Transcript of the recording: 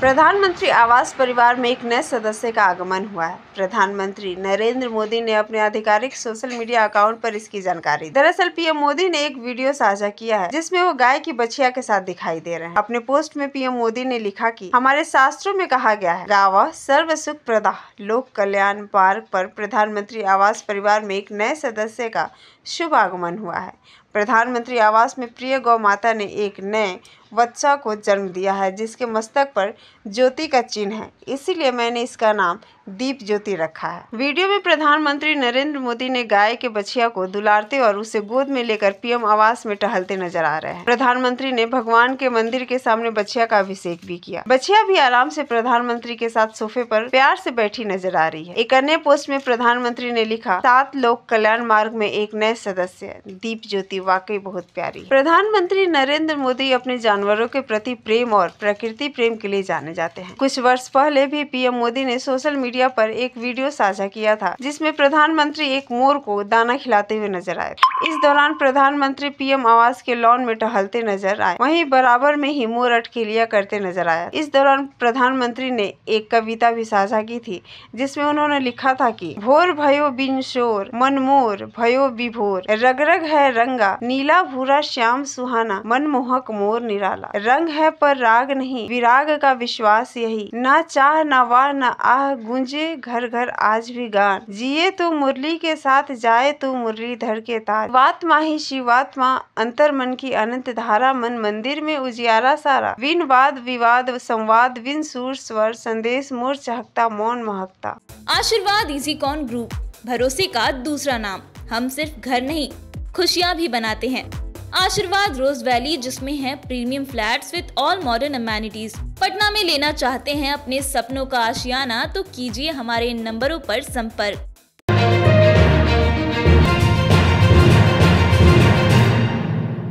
प्रधानमंत्री आवास परिवार में एक नए सदस्य का आगमन हुआ है प्रधानमंत्री नरेंद्र मोदी ने अपने आधिकारिक सोशल मीडिया अकाउंट पर इसकी जानकारी दरअसल पीएम मोदी ने एक वीडियो साझा किया है जिसमें वो गाय की बछिया के साथ दिखाई दे रहे हैं अपने पोस्ट में पीएम मोदी ने लिखा कि हमारे शास्त्रों में कहा गया है गाँव सर्व सुख प्रदा लोक कल्याण पार्क पर प्रधानमंत्री आवास परिवार में एक नए सदस्य का शुभ आगमन हुआ है प्रधानमंत्री आवास में प्रिय गौ माता ने एक नए बच्चा को जन्म दिया है जिसके मस्तक पर ज्योति का चिन्ह है इसीलिए मैंने इसका नाम दीप ज्योति रखा है वीडियो में प्रधानमंत्री नरेंद्र मोदी ने गाय के बछिया को दुलारते और उसे गोद में लेकर पीएम आवास में टहलते नजर आ रहे हैं प्रधानमंत्री ने भगवान के मंदिर के सामने बछिया का अभिषेक भी किया बछिया भी आराम से प्रधानमंत्री के साथ सोफे पर प्यार से बैठी नजर आ रही है एक अन्य पोस्ट में प्रधानमंत्री ने लिखा सात लोक कल्याण मार्ग में एक नए सदस्य दीप ज्योति वाकई बहुत प्यारी प्रधानमंत्री नरेंद्र मोदी अपने जानवरों के प्रति प्रेम और प्रकृति प्रेम के लिए जाने जाते हैं कुछ वर्ष पहले भी पीएम मोदी ने सोशल मीडिया पर एक वीडियो साझा किया था जिसमें प्रधानमंत्री एक मोर को दाना खिलाते हुए नजर आए इस दौरान प्रधानमंत्री पीएम आवास के लॉन में टहलते नजर आए वही बराबर में ही मोर अटके लिया करते नजर आया इस दौरान प्रधानमंत्री ने एक कविता भी साझा की थी जिसमें उन्होंने लिखा था कि भोर भयो बिन शोर मन मोर भयो विभोर रग रग है रंगा नीला भूरा श्याम सुहाना मनमोहक मोर निराला रंग है पर राग नहीं विराग का विश्वास यही ना चाह ना वाह ना आह गुंजे घर घर आज भी गान जिए तो मुरली के साथ जाए तो मुरली धर के तार वात्मा ही शिवात्मा अंतर मन की अनंत धारा मन मंदिर में उजियारा सारा विन वाद विवाद संवाद विन सूर स्वर संदेश मोर चहकता मौन महकता आशीर्वाद इजी कॉन ग्रुप भरोसे का दूसरा नाम हम सिर्फ घर नहीं खुशियाँ भी बनाते हैं आशीर्वाद रोज वैली जिसमें है premium flats with all modern amenities Patna में लेना चाहते हैं अपने सपनों का आशियाना तो कीजिए हमारे इन नंबरों पर संपर्क